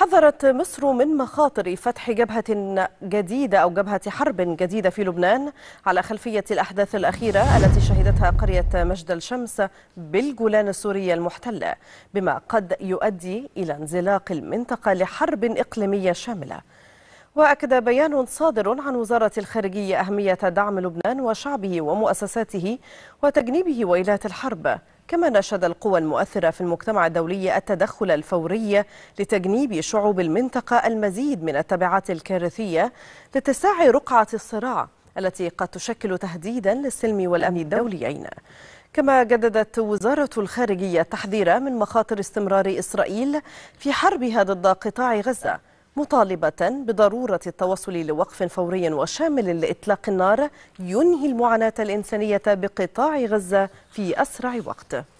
حذرت مصر من مخاطر فتح جبهة جديدة أو جبهة حرب جديدة في لبنان على خلفية الأحداث الأخيرة التي شهدتها قرية مجد الشمس بالجولان السورية المحتلة بما قد يؤدي إلى انزلاق المنطقة لحرب إقليمية شاملة وأكد بيان صادر عن وزارة الخارجية أهمية دعم لبنان وشعبه ومؤسساته وتجنيبه ويلات الحرب كما ناشد القوى المؤثرة في المجتمع الدولي التدخل الفوري لتجنيب شعوب المنطقة المزيد من التبعات الكارثية لاتساع رقعة الصراع التي قد تشكل تهديدا للسلم والأمن الدوليين كما جددت وزارة الخارجية تحذير من مخاطر استمرار إسرائيل في حربها ضد قطاع غزة مطالبة بضرورة التوصل لوقف فوري وشامل لإطلاق النار ينهي المعاناة الإنسانية بقطاع غزة في أسرع وقت